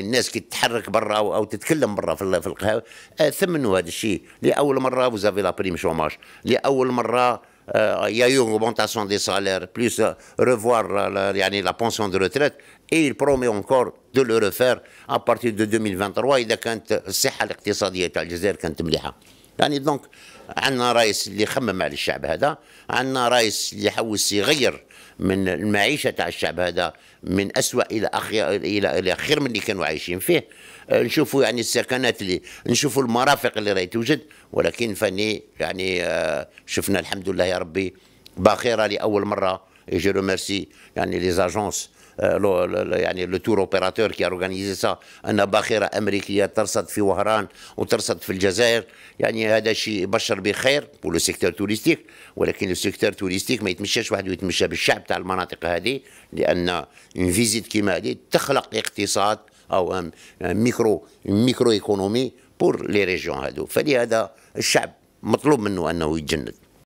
الناس كي تتحرك برا أو, او تتكلم برا في, في القهاوي آه، ثمنوا هذا الشيء لاول مره فوزافي لا بريم شوماج لاول مره يا آه، y a دي سالير بلوس ريفوار يعني لا بونسيون دو روتريت اي برومي اونكور دو لو ريفير ا بارتي دو 2023, إذا كانت الصحة الاقتصادية تاع الجزائر كانت مليحة. يعني دونك عندنا رئيس اللي يخمم على الشعب هذا عندنا رئيس اللي يحوس يغير من المعيشة تاع الشعب هذا من أسوأ إلى أخير إلى إلى خير من اللي كانوا عايشين فيه نشوفوا يعني السكنات اللي نشوفوا المرافق اللي راهي توجد ولكن فني يعني آه، شفنا الحمد لله يا ربي باخره لاول مره يجي ميرسي يعني لي زاجونس آه، لو يعني لو تور اوبيراتور كي اورغانيزي سا ان باخره امريكيه ترصد في وهران وترصد في الجزائر يعني هذا شيء بشر بخير ولو سيكتور توريستيك ولكن لو سيكتور توريستيك ما يتمشاش واحد يتمشى بالشعب تاع المناطق هذه لان فيزيت كيما هذه تخلق اقتصاد او ميكرو ميكرو ايكونومي بور لي ريجيون هذو فلهذا الشعب مطلوب منه انه يتجند